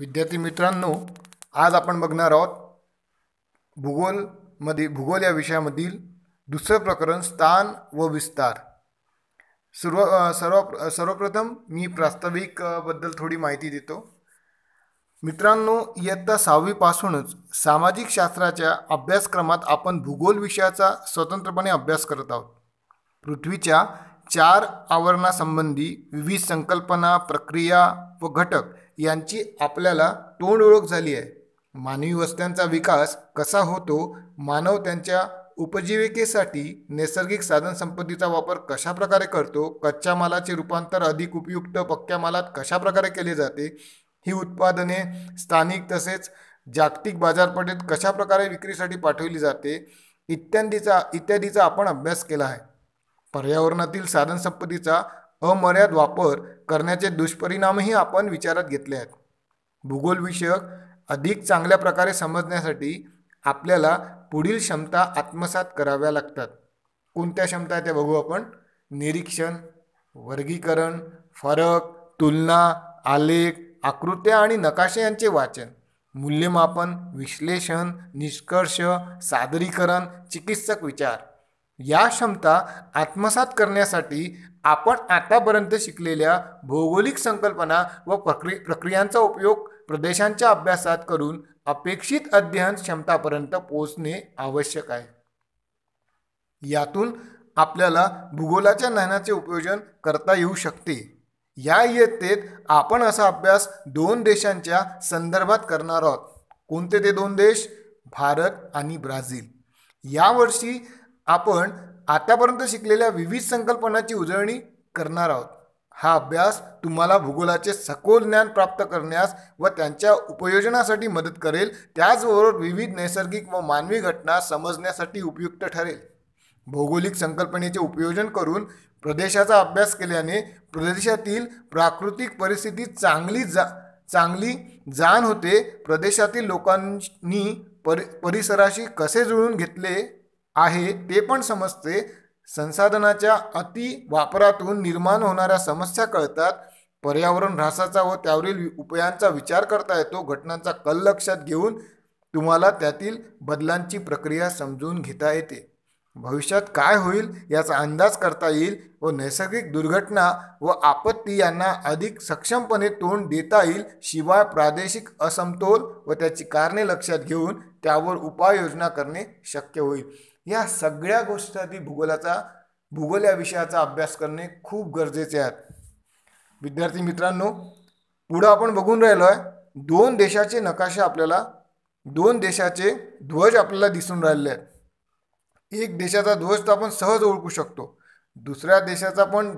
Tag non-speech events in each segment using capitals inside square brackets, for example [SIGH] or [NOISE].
विद्यार्थी मित्रांनो आज आपण बघणार आहोत भूगोलमध्ये भूगोल या विषयामधील दुसरं प्रकरण स्थान व विस्तार सर्व सर्व सर्वप्रथम मी प्रास्ताविकबद्दल थोडी माहिती देतो मित्रांनो इयत्ता सहावीपासूनच सामाजिक शास्त्राच्या अभ्यासक्रमात आपण भूगोल विषयाचा स्वतंत्रपणे अभ्यास करत आहोत पृथ्वीच्या चार आवरणासंबंधी विविध संकल्पना प्रक्रिया व घटक यांची आपल्याला तोंड ओळख झाली आहे मानवी वस्त्यांचा विकास कसा होतो मानव त्यांच्या उपजीविकेसाठी नैसर्गिक साधनसंपत्तीचा वापर कशा प्रकारे करतो कच्च्या मालाचे रूपांतर अधिक उपयुक्त पक्क्या मालात कशा प्रकारे केले जाते ही उत्पादने स्थानिक तसेच जागतिक बाजारपेठेत कशा प्रकारे विक्रीसाठी पाठवली जाते इत्यादीचा इत्यादीचा आपण अभ्यास केला आहे पर्यावरणातील साधनसंपत्तीचा अमर्याद वापर करण्याचे दुष्परिणामही आपण विचारात घेतले आहेत भूगोलविषयक अधिक चांगल्या प्रकारे समजण्यासाठी आपल्याला पुढील क्षमता आत्मसात कराव्या लागतात कोणत्या क्षमता त्या बघू आपण निरीक्षण वर्गीकरण फरक तुलना आलेख आकृत्या आणि नकाशे यांचे वाचन मूल्यमापन विश्लेषण निष्कर्ष सादरीकरण चिकित्सक विचार या क्षमता आत्मसात करण्यासाठी आपण आतापर्यंत शिकलेल्या भौगोलिक संकल्पना व प्रक्रि प्रक्रियांचा उपयोग प्रदेशांच्या अभ्यासात करून अपेक्षित अध्ययन क्षमतापर्यंत पोहोचणे आवश्यक आहे यातून आपल्याला भूगोलाच्या ज्ञानाचे उपयोजन करता येऊ शकते या इयत्तेत आपण असा अभ्यास दोन देशांच्या संदर्भात करणार आहोत कोणते ते दोन देश भारत आणि ब्राझील यावर्षी आपण आतापर्यंत शिकलेल्या विविध संकल्पनाची उजळणी करणार आहोत हा अभ्यास तुम्हाला भूगोलाचे सखोल ज्ञान प्राप्त करण्यास व त्यांच्या उपयोजनासाठी मदत करेल त्याचबरोबर विविध नैसर्गिक व मानवी घटना समजण्यासाठी उपयुक्त ठरेल भौगोलिक संकल्पनेचे उपयोजन करून प्रदेशाचा अभ्यास केल्याने प्रदेशातील प्राकृतिक परिस्थिती चांगली जा चांगली जाण होते प्रदेशातील लोकांनी परि परिसराशी कसे जुळून घेतले आहे ते पण समजते संसाधनाच्या अति वापरातून निर्माण होणाऱ्या समस्या कळतात पर्यावरण ऱ्हासाचा व त्यावरील उपायांचा विचार करता येतो घटनांचा कल लक्षात घेऊन तुम्हाला त्यातील बदलांची प्रक्रिया समजून घेता येते भविष्यात काय होईल याचा अंदाज करता येईल व नैसर्गिक दुर्घटना व आपत्ती यांना अधिक सक्षमपणे तोंड देता येईल शिवाय प्रादेशिक असमतोल व त्याची कारणे लक्षात घेऊन त्यावर उपाययोजना करणे शक्य होईल या सगळ्या गोष्टी आधी भूगोलाचा भूगोल या विषयाचा अभ्यास करणे खूप गरजेचे आहेत विद्यार्थी मित्रांनो पुढं आपण बघून राहिलो आहे दोन देशाचे नकाशे आपल्याला दोन देशाचे ध्वज आपल्याला दिसून राहिले आहेत एक देशाचा ध्वज तर आपण सहज ओळखू शकतो दुसऱ्या देशाचा पण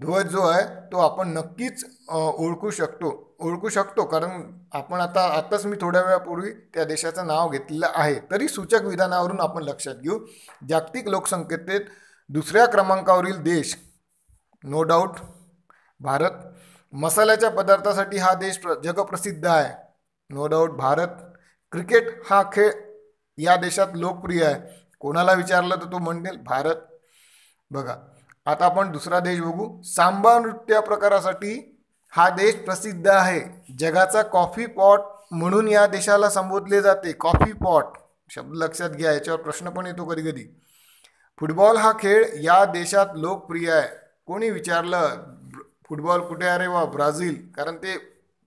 ध्वज जो आहे तो आपण नक्कीच ओळखू शकतो ओळखू शकतो कारण आपण आता आताच मी थोड्या वेळापूर्वी त्या देशाचं नाव घेतलेलं आहे तरी सूचक विधानावरून आपण लक्षात घेऊ जागतिक लोकसंख्येत दुसऱ्या क्रमांकावरील देश नो डाऊट भारत मसाल्याच्या पदार्थासाठी हा देश प्र जगप्रसिद्ध आहे नो डाऊट भारत क्रिकेट हा खेळ या देशात लोकप्रिय आहे कोणाला विचारलं तर तो म्हणेल भारत बघा आता आपण दुसरा देश बघू सांबा नृत्य प्रकारासाठी हा देश प्रसिद्ध आहे जगाचा कॉफी पॉट म्हणून या देशाला संबोधले जाते कॉफी पॉट शब्द लक्षात घ्या याच्यावर प्रश्न पण येतो कधी कधी फुटबॉल हा खेळ या देशात लोकप्रिय आहे कोणी विचारलं फुटबॉल कुठे अरे वा ब्राझील कारण ते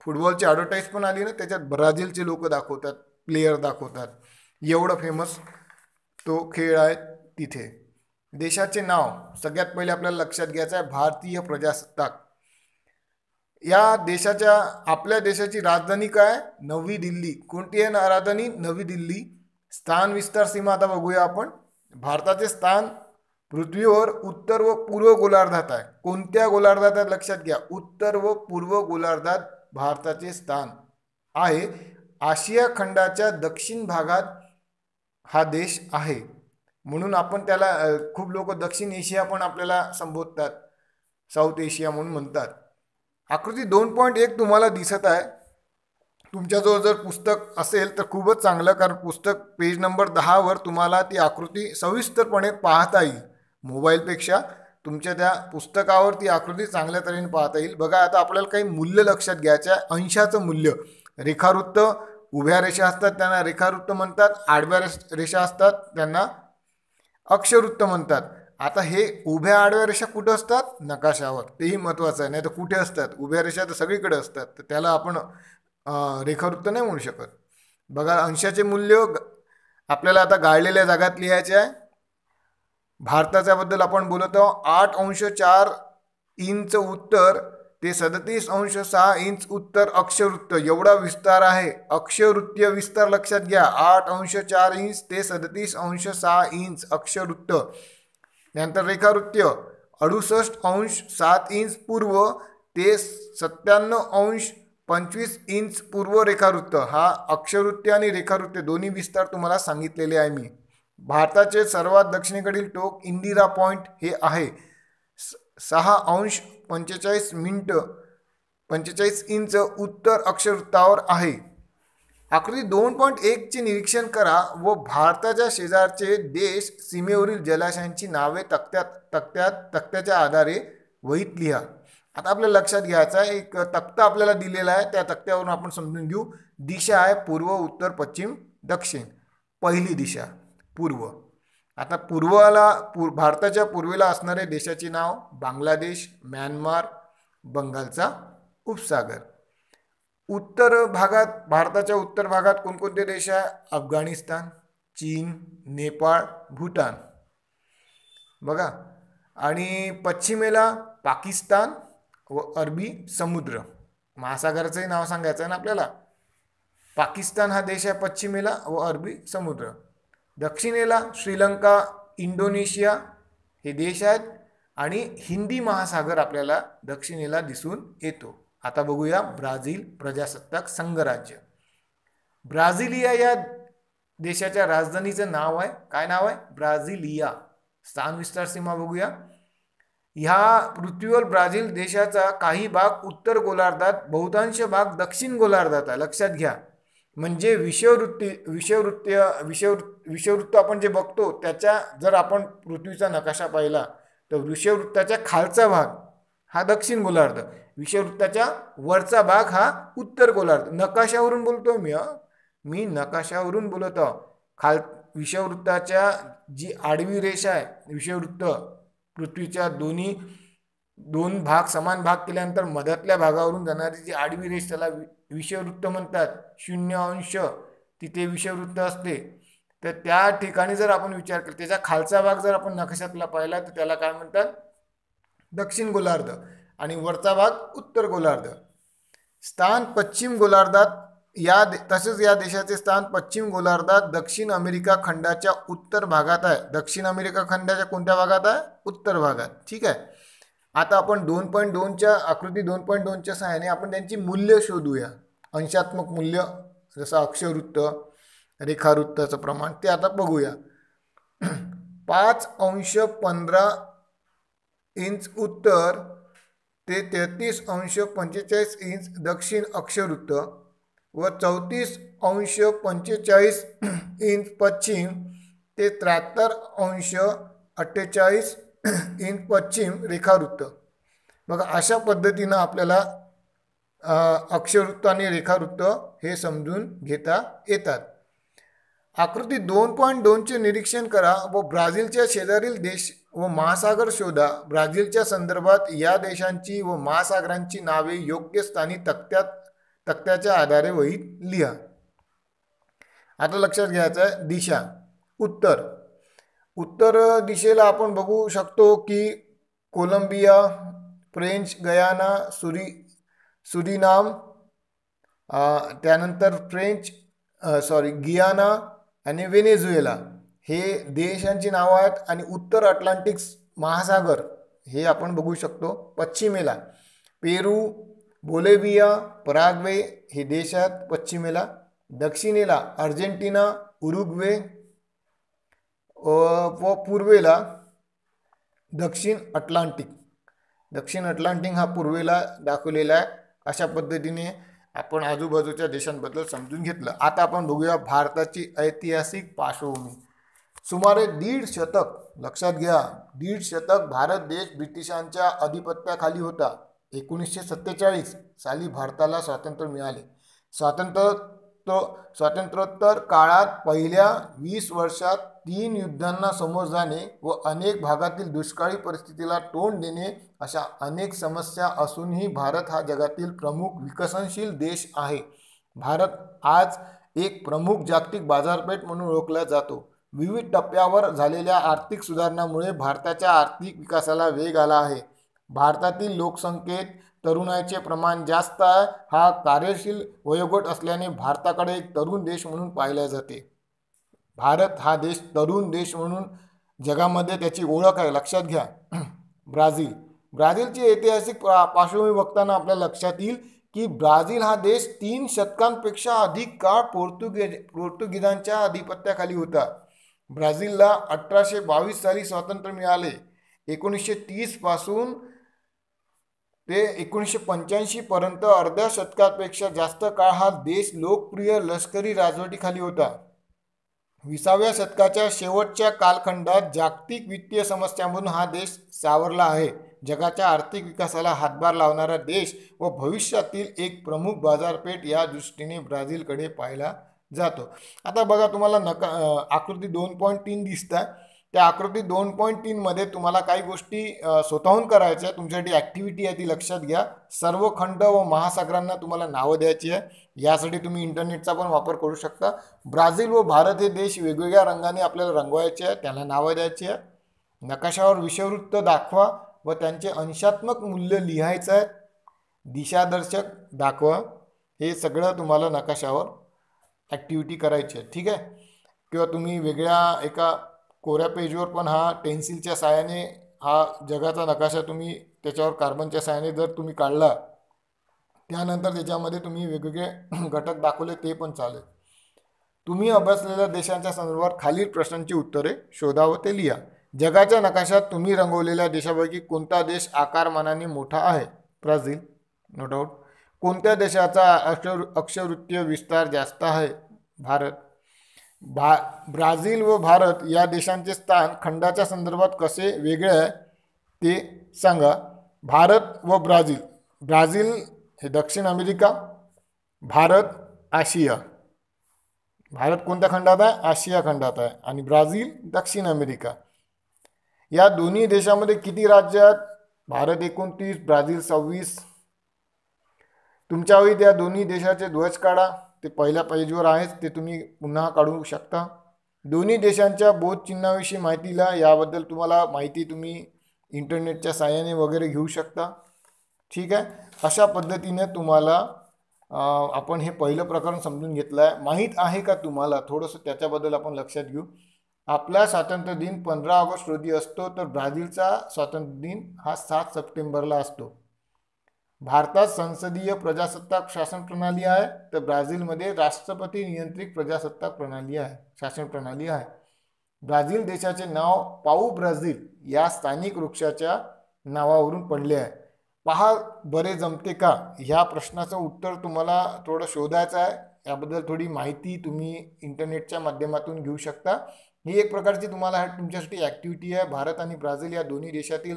फुटबॉलची ॲडव्हर्टाईज पण आली ना त्याच्यात ब्राझीलचे लोक दाखवतात प्लेयर दाखवतात एवढं फेमस तो खेळ आहे तिथे देशाचे नाव सगळ्यात पहिले आपल्याला लक्षात घ्यायचं आहे भारतीय प्रजासत्ताक या देशाच्या आपल्या देशाची राजधानी काय नवी दिल्ली कोणती आहे ना राजधानी नवी दिल्ली स्थान विस्तार सीमा आता बघूया आपण भारताचे स्थान पृथ्वीवर उत्तर व पूर्व गोलार्धात आहे कोणत्या गोलार्धात लक्षात घ्या उत्तर व पूर्व गोलार्धात भारताचे स्थान आहे आशिया खंडाच्या दक्षिण भागात हा देश आहे म्हणून आपण त्याला खूप लोक दक्षिण एशिया पण आपल्याला संबोधतात साऊथ एशिया म्हणून म्हणतात आकृती दोन पॉईंट एक तुम्हाला दिसत आहे तुमच्याजवळ जर पुस्तक असेल तर खूपच चांगलं कारण पुस्तक पेज नंबर दहावर तुम्हाला ती आकृती सविस्तरपणे पाहता येईल मोबाईलपेक्षा तुमच्या त्या पुस्तकावर ती आकृती चांगल्या तऱ्हेने पाहता येईल बघा आता आपल्याला काही मूल्य लक्षात घ्यायचं आहे अंशाचं मूल्य रेखावृत्त उभ्या रेषा असतात त्यांना रेखावृत्त म्हणतात आडव्या रेषा असतात त्यांना अक्षवृत्त म्हणतात आता हे उभ्या आडव्या रेषा कुठं असतात नकाशावर तेही महत्त्वाचं आहे नाही तर कुठे असतात उभ्या रेषा तर सगळीकडे असतात तर त्याला आपण रेखावृत्त नाही म्हणू शकत बघा अंशाचे मूल्य आपल्याला आता गाळलेल्या जागात लिहायचे आहे भारताच्याबद्दल आपण बोलत आहोत आठ अंश चार इंच उत्तर ते सदतीस अंश सहा इंच उत्तर अक्षवृत्त एवढा विस्तार आहे अक्षवृत्तीय विस्तार लक्षात घ्या आठ अंश चार इंच ते सदतीस अंश सहा इंच अक्षवृत्त त्यानंतर रेखावृत्य अडुसष्ट अंश सात इंच पूर्व ते सत्त्याण्णव अंश पंचवीस इंच पूर्व रेखावृत्त हा अक्षवृत्य आणि रेखावृत्त दोन्ही विस्तार तुम्हाला सांगितलेले आहे मी भारताचे सर्वात दक्षिणेकडील टोक इंदिरा पॉईंट हे आहे सहा अंश पंचेचाळीस मिनटं पंचेचाळीस इंच उत्तर अक्षवृत्तावर आहे आकृती दोन पॉईंट एकचे निरीक्षण करा व भारताच्या शेजारचे देश सीमेवरील जलाशयांची नावे तक्त्यात तक्त्यात तक्त्याच्या आधारे वहीत लिहा आता आपल्या लक्षात घ्यायचा एक तक्ता आपल्याला दिलेला आहे त्या तक्त्यावरून आपण समजून घेऊ दिशा आहे पूर्व उत्तर पश्चिम दक्षिण पहिली दिशा पूर्व आता पूर्वाला पूर भारताच्या पूर्वेला असणारे देशाचे नाव बांगलादेश म्यानमार बंगालचा उपसागर उत्तर भागात भारताच्या उत्तर भागात कोणकोणते देश आहे अफगाणिस्तान चीन नेपाळ भूटान बघा आणि पश्चिमेला पाकिस्तान व अरबी समुद्र महासागराचंही नाव सांगायचं आहे ना आपल्याला पाकिस्तान हा देश आहे पश्चिमेला व अरबी समुद्र दक्षिणेला श्रीलंका इंडोनेशिया हे देश आहेत आणि हिंदी महासागर आपल्याला दक्षिणेला दिसून येतो आता बघूया ब्राझील प्रजासत्ताक संघराज्य ब्राझिलिया या देशाच्या राजधानीचं नाव आहे काय नाव आहे ब्राझिलिया स्थान विस्तार सीमा बघूया ह्या पृथ्वीवर ब्राझील देशाचा काही भाग उत्तर गोलार्धात बहुतांश भाग दक्षिण गोलार्धात आहे लक्षात घ्या म्हणजे विषववृत्ती विषववृत्तीय विषववृत्त विषववृत्त आपण जे बघतो त्याच्या जर आपण पृथ्वीचा नकाशा पाहिला तर विषववृत्ताच्या खालचा भाग हा दक्षिण गोलार्ध विषववृत्ताच्या वरचा भाग हा उत्तर गोलार्ध नकाशावरून बोलतो मी मी नकाशावरून बोलतो खाल विषववृत्ताच्या जी आडवी रेषा आहे विषववृत्त पृथ्वीच्या दोन्ही दोन भाग समान भाग केल्यानंतर मधातल्या भागावरून जाणारी जी आडवी रेष त्याला विषववृत्त म्हणतात शून्य अंश तिथे विषववृत्त असते तर त्या ठिकाणी जर आपण विचार केला त्याचा खालचा भाग जर आपण नकाशातला पाहिला तर त्याला काय म्हणतात दक्षिण गोलार्ध आणि वरचा भाग उत्तर गोलार्ध स्थान पश्चिम गोलार्धात या दे तसेच या देशाचे स्थान पश्चिम गोलार्धात दक्षिण अमेरिका खंडाच्या उत्तर भागात आहे दक्षिण अमेरिका खंडाच्या कोणत्या भागात आहे उत्तर भागात ठीक आहे आता आपण दोन पॉईंट दोनच्या आकृती दोन पॉईंट दोनच्या सहाय्याने आपण त्यांची मूल्य शोधूया अंशात्मक मूल्य जसं अक्षवृत्त रेखावृत्ताचं प्रमाण ते आता बघूया पाच अंश पंधरा इंच उत्तर ते तेहतीस अंश पंचेचाळीस इंच दक्षिण अक्षवृत्त व चौतीस अंश पंचेचाळीस इंच पश्चिम ते त्र्याहत्तर अंश अठ्ठेचाळीस इंच पश्चिम रेखावृत्त मग अशा पद्धतीनं आपल्याला अक्षवृत्त आणि रेखावृत्त हे समजून घेता येतात आकृती दोन पॉईंट दोनचे निरीक्षण करा व ब्राझीलच्या शेजारील देश व महासागर शोधा ब्राझीलच्या संदर्भात या देशांची व महासागरांची नावे योग्य स्थानी तक्त्यात तक्त्याच्या आधारे वहीत लिहा आता लक्षात घ्यायचं आहे दिशा उत्तर उत्तर दिशेला आपण बघू शकतो की कोलंबिया फ्रेंच गयाना सुरी सुरीनाम त्यानंतर फ्रेंच सॉरी गियाना आणि व्हेनेझुएला हे देशांची नावं आहेत आणि उत्तर अटलांटिक महासागर हे आपण बघू शकतो पश्चिमेला पेरू बोलेविया पराग्वे हे देश आहेत पश्चिमेला दक्षिणेला अर्जेंटिना उरुग्वे व पूर्वेला दक्षिण अटलांटिक दक्षिण अटलांटिक हा पूर्वेला दाखवलेला आहे अशा पद्धतीने आपण आजूबाजूच्या देशांबद्दल समजून घेतलं आता आपण बघूया भारताची ऐतिहासिक पार्श्वभूमी सुमारे दीड शतक लक्षात घ्या दीड शतक भारत देश ब्रिटिशांच्या अधिपत्याखाली होता एकोणीसशे सत्तेचाळीस साली भारताला स्वातंत्र्य मिळाले स्वातंत्र्य स्वातंत्र्योत्तर काळात पहिल्या वीस वर्षात तीन युद्धांना समोर जाणे व अनेक भागातील दुष्काळी परिस्थितीला तोंड देणे अशा अनेक समस्या असूनही भारत हा जगातील प्रमुख विकसनशील देश आहे भारत आज एक प्रमुख जागतिक बाजारपेठ म्हणून ओळखला जातो विविध टप्प्यावर झालेल्या आर्थिक सुधारणामुळे भारताच्या आर्थिक विकासाला वेग आला आहे भारतातील लोकसंख्येत तरुणाचे प्रमाण जास्त आहे हा कार्यशील वयोगट असल्याने भारताकडे एक तरुण देश म्हणून पाहिले जाते भारत हा देश तरुण देश म्हणून जगामध्ये त्याची ओळख आहे लक्षात घ्या [CLEARS THROAT] ब्राझील ब्राझीलची ऐतिहासिक पार्श्वभूमी बघताना आपल्या लक्षात येईल की ब्राझील हा देश तीन शतकांपेक्षा अधिक काळ पोर्तुगेज पोर्तुगीजांच्या आधिपत्याखाली होता ब्राझीलला अठराशे बावीस साली स्वातंत्र्य मिळाले एकोणीसशे तीसपासून ते एकोणीसशे पंच्याऐंशीपर्यंत अर्ध्या शतकापेक्षा जास्त काळ हा देश लोकप्रिय लष्करी राजवटीखाली होता विसाव्या शतकाच्या शेवटच्या कालखंडात जागतिक वित्तीय म्हणून हा देश सावरला आहे जगाच्या आर्थिक विकासाला हातभार लावणारा देश व भविष्यातील एक प्रमुख बाजारपेठ या दृष्टीने ब्राझीलकडे पाहायला जातो आता बघा तुम्हाला नका आकृती दोन पॉईंट तीन दिसत आहे त्या आकृती दोन पॉईंट तीनमध्ये तुम्हाला काही गोष्टी स्वतःहून करायच्या आहे तुमच्यासाठी ॲक्टिव्हिटी आहे ती लक्षात घ्या सर्व खंड व महासागरांना तुम्हाला नावं द्यायची आहे यासाठी तुम्ही इंटरनेटचा पण वापर करू शकता ब्राझील व भारत हे देश वेगवेगळ्या रंगाने आपल्याला रंगवायचे आहे त्यांना नावं द्यायची आहे नकाशावर विषववृत्त दाखवा व त्यांचे अंशात्मक मूल्य लिहायचं आहे दिशादर्शक दाखवा हे सगळं तुम्हाला नकाशावर ॲक्टिव्हिटी करायची आहे ठीक आहे किंवा तुम्ही वेगळ्या एका कोऱ्या पेजवर पण हा पेन्सिलच्या साहाय्याने हा जगाचा नकाशा तुम्ही त्याच्यावर कार्बनच्या साहाय्याने जर तुम्ही काढला त्यानंतर त्याच्यामध्ये तुम्ही वेगवेगळे [CLEARS THROAT] घटक दाखवले ते पण चालेल तुम्ही अभ्यासलेल्या देशांच्या संदर्भात खालील प्रश्नांची उत्तरे शोधा व ते लिहा जगाच्या नकाशात तुम्ही रंगवलेल्या देशापैकी कोणता देश आकारमानाने मोठा आहे ब्राझील नो डाऊट कोणत्या देशाचा अक्षर अक्षवृत्तीय विस्तार जास्त आहे भारत भा ब्राझील व भारत या देशांचे स्थान खंडाच्या संदर्भात कसे वेगळे आहे ते सांगा भारत व ब्राझील ब्राझील हे दक्षिण अमेरिका भारत आशिया भारत कोणत्या खंडात आहे आशिया खंडात आहे आणि ब्राझील दक्षिण अमेरिका या दोन्ही देशामध्ये किती राज्य आहेत भारत एकोणतीस ब्राझील सव्वीस तुमच्यावेळी त्या दोन्ही देशाचे ध्वज काढा ते पहिल्या पेजवर आहेच ते तुम्ही पुन्हा काढू शकता दोन्ही देशांच्या बोधचिन्हाविषयी माहिती लिहा याबद्दल तुम्हाला माहिती तुम्ही इंटरनेटच्या साहाय्याने वगैरे घेऊ शकता ठीक आहे अशा पद्धतीने तुम्हाला आपण हे पहिलं प्रकरण समजून घेतलं आहे माहीत आहे का तुम्हाला थोडंसं त्याच्याबद्दल आपण लक्षात घेऊ आपला स्वातंत्र्य दिन पंधरा ऑगस्ट रोजी असतो तर ब्राझीलचा स्वातंत्र्य दिन हा सात सप्टेंबरला असतो भारतात संसदीय प्रजासत्ताक शासन प्रणाली आहे तर ब्राझीलमध्ये राष्ट्रपती नियंत्रित प्रजासत्ताक प्रणाली आहे शासन प्रणाली आहे ब्राझील देशाचे नाव पाऊ ब्राझील या स्थानिक वृक्षाच्या नावावरून पडले आहे पहा बरे जमते का ह्या प्रश्नाचं उत्तर तुम्हाला थोडं शोधायचं आहे याबद्दल थोडी माहिती तुम्ही इंटरनेटच्या माध्यमातून घेऊ शकता ही एक प्रकारची तुम्हाला तुमच्यासाठी ॲक्टिव्हिटी आहे भारत आणि ब्राझील या दोन्ही देशातील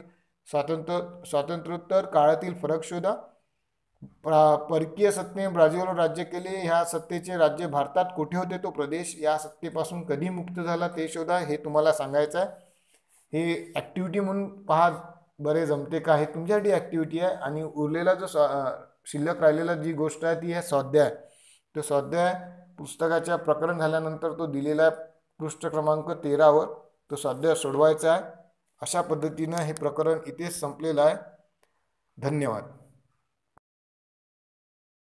स्वातंत्र्य स्वातंत्र्योत्तर काळातील फरक शोधा परकीय सत्तेने ब्राझीलवर राज्य केले ह्या सत्तेचे राज्य भारतात कुठे होते तो प्रदेश या सत्तेपासून कधी मुक्त झाला ते शोधा हे तुम्हाला सांगायचं आहे हे ॲक्टिव्हिटी म्हणून पहा बरे जमते का हे तुमच्यासाठी ॲक्टिव्हिटी आहे आणि उरलेला जो शिल्लक राहिलेला जी गोष्ट आहे ती आहे स्वाध्याय तो स्वाध्याय पुस्तकाच्या प्रकरण झाल्यानंतर तो दिलेला आहे पृष्ठ क्रमांक तेरावर तो स्वाध्याय सोडवायचा आहे अशा पद्धतीनं हे प्रकरण इथेच संपलेलं आहे धन्यवाद